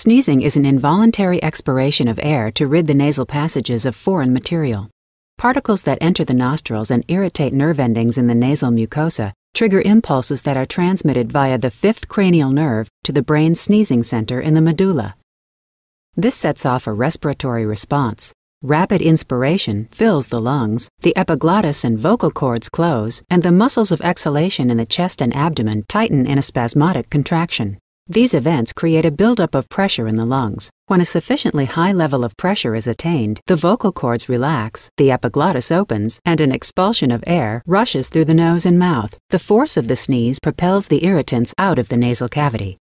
Sneezing is an involuntary expiration of air to rid the nasal passages of foreign material. Particles that enter the nostrils and irritate nerve endings in the nasal mucosa trigger impulses that are transmitted via the fifth cranial nerve to the brain's sneezing center in the medulla. This sets off a respiratory response. Rapid inspiration fills the lungs, the epiglottis and vocal cords close, and the muscles of exhalation in the chest and abdomen tighten in a spasmodic contraction. These events create a buildup of pressure in the lungs. When a sufficiently high level of pressure is attained, the vocal cords relax, the epiglottis opens, and an expulsion of air rushes through the nose and mouth. The force of the sneeze propels the irritants out of the nasal cavity.